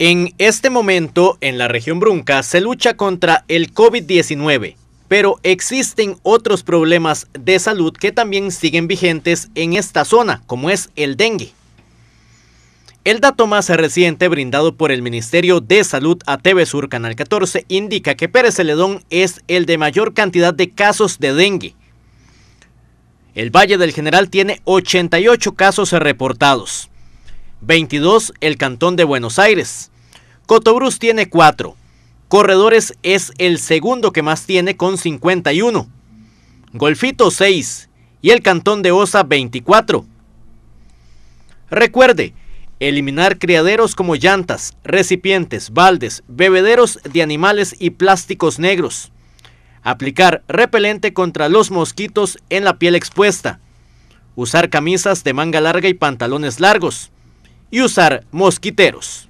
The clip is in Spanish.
En este momento, en la región Brunca, se lucha contra el COVID-19, pero existen otros problemas de salud que también siguen vigentes en esta zona, como es el dengue. El dato más reciente brindado por el Ministerio de Salud a TV Sur Canal 14 indica que Pérez Celedón es el de mayor cantidad de casos de dengue. El Valle del General tiene 88 casos reportados. 22 el Cantón de Buenos Aires. Cotobruz tiene 4. Corredores es el segundo que más tiene con 51. Golfito 6 y el Cantón de Osa 24. Recuerde, eliminar criaderos como llantas, recipientes, baldes, bebederos de animales y plásticos negros. Aplicar repelente contra los mosquitos en la piel expuesta. Usar camisas de manga larga y pantalones largos y usar mosquiteros.